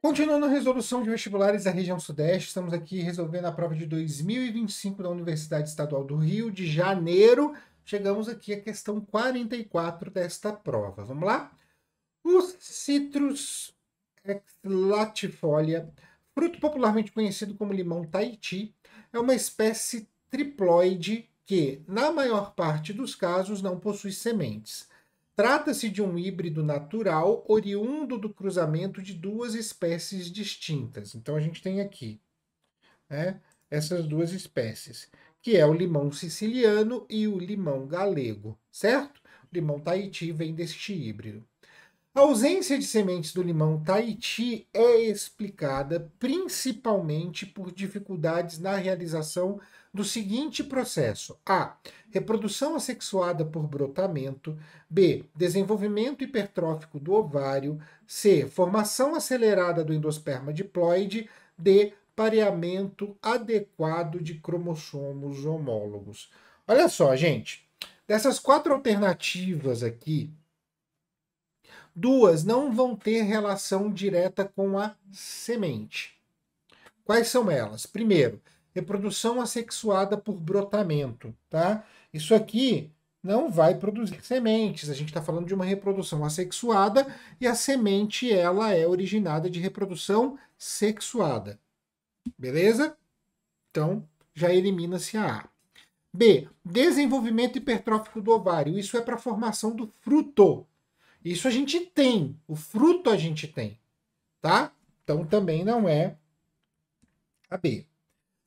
Continuando a resolução de vestibulares da região sudeste, estamos aqui resolvendo a prova de 2025 da Universidade Estadual do Rio de Janeiro. Chegamos aqui à questão 44 desta prova. Vamos lá? Os citros ex latifolia, fruto popularmente conhecido como limão Tahiti, é uma espécie triploide que, na maior parte dos casos, não possui sementes. Trata-se de um híbrido natural oriundo do cruzamento de duas espécies distintas. Então a gente tem aqui né, essas duas espécies, que é o limão siciliano e o limão galego, certo? O limão Tahiti vem deste híbrido. A ausência de sementes do limão Tahiti é explicada principalmente por dificuldades na realização do seguinte processo: a. reprodução assexuada por brotamento, b. desenvolvimento hipertrófico do ovário, c. formação acelerada do endosperma diploide, d. pareamento adequado de cromossomos homólogos. Olha só, gente, dessas quatro alternativas aqui Duas não vão ter relação direta com a semente. Quais são elas? Primeiro, reprodução assexuada por brotamento, tá? Isso aqui não vai produzir sementes. A gente está falando de uma reprodução assexuada e a semente ela é originada de reprodução sexuada. Beleza? Então já elimina-se a A. B. Desenvolvimento hipertrófico do ovário. Isso é para a formação do fruto. Isso a gente tem, o fruto a gente tem, tá? Então também não é a B.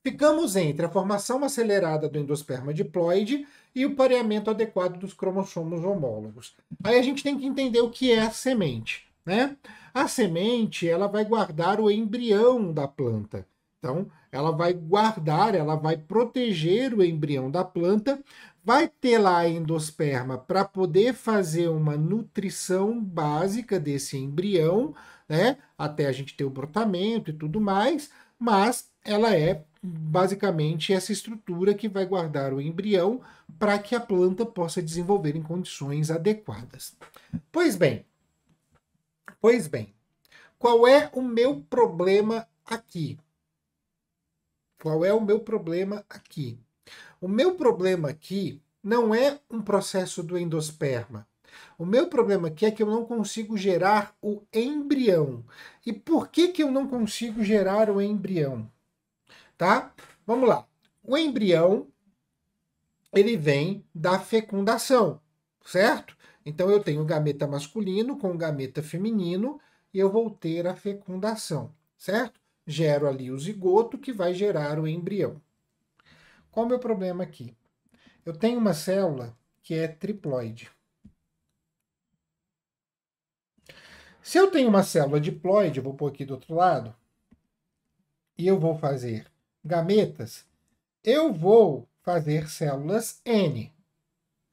Ficamos entre a formação acelerada do endosperma diploide e o pareamento adequado dos cromossomos homólogos. Aí a gente tem que entender o que é a semente, né? A semente, ela vai guardar o embrião da planta. Então, ela vai guardar, ela vai proteger o embrião da planta, vai ter lá a endosperma para poder fazer uma nutrição básica desse embrião, né? Até a gente ter o brotamento e tudo mais, mas ela é basicamente essa estrutura que vai guardar o embrião para que a planta possa desenvolver em condições adequadas. Pois bem, pois bem, qual é o meu problema aqui? Qual é o meu problema aqui? O meu problema aqui não é um processo do endosperma. O meu problema aqui é que eu não consigo gerar o embrião. E por que, que eu não consigo gerar o embrião? Tá? Vamos lá. O embrião ele vem da fecundação, certo? Então eu tenho o gameta masculino com o gameta feminino e eu vou ter a fecundação, certo? gero ali o zigoto que vai gerar o embrião. Qual é o meu problema aqui? Eu tenho uma célula que é triploide. Se eu tenho uma célula diploide, eu vou pôr aqui do outro lado, e eu vou fazer gametas, eu vou fazer células N.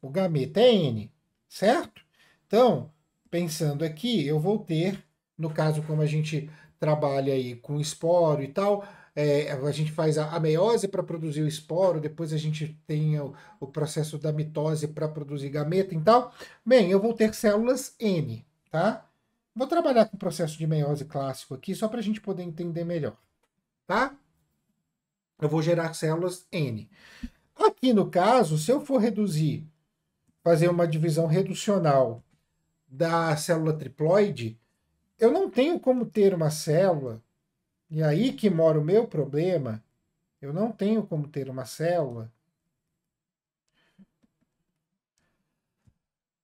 O gameta é N, certo? Então, pensando aqui, eu vou ter no caso, como a gente trabalha aí com esporo e tal, é, a gente faz a, a meiose para produzir o esporo, depois a gente tem o, o processo da mitose para produzir gameta e tal. Bem, eu vou ter células N, tá? Vou trabalhar com o processo de meiose clássico aqui, só para a gente poder entender melhor, tá? Eu vou gerar células N. Aqui no caso, se eu for reduzir, fazer uma divisão reducional da célula triploide, eu não tenho como ter uma célula, e aí que mora o meu problema, eu não tenho como ter uma célula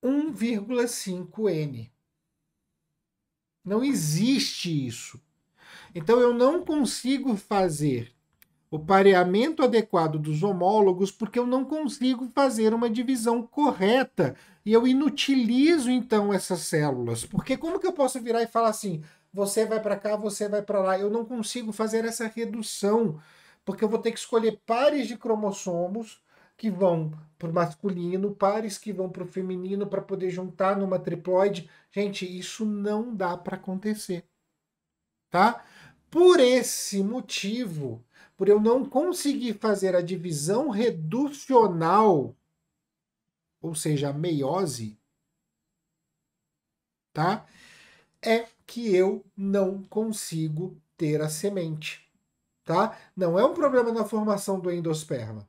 1,5N. Não existe isso. Então eu não consigo fazer o pareamento adequado dos homólogos, porque eu não consigo fazer uma divisão correta e eu inutilizo então essas células. Porque como que eu posso virar e falar assim, você vai para cá, você vai para lá? Eu não consigo fazer essa redução, porque eu vou ter que escolher pares de cromossomos que vão para o masculino, pares que vão para o feminino para poder juntar numa triploide. Gente, isso não dá para acontecer, tá? Por esse motivo, por eu não conseguir fazer a divisão reducional, ou seja, a meiose, tá? É que eu não consigo ter a semente, tá? Não é um problema na formação do endosperma.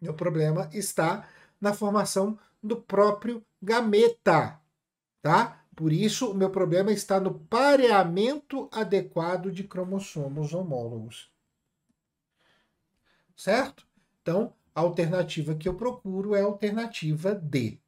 Meu problema está na formação do próprio gameta, tá? Por isso, o meu problema está no pareamento adequado de cromossomos homólogos certo? Então, a alternativa que eu procuro é a alternativa D.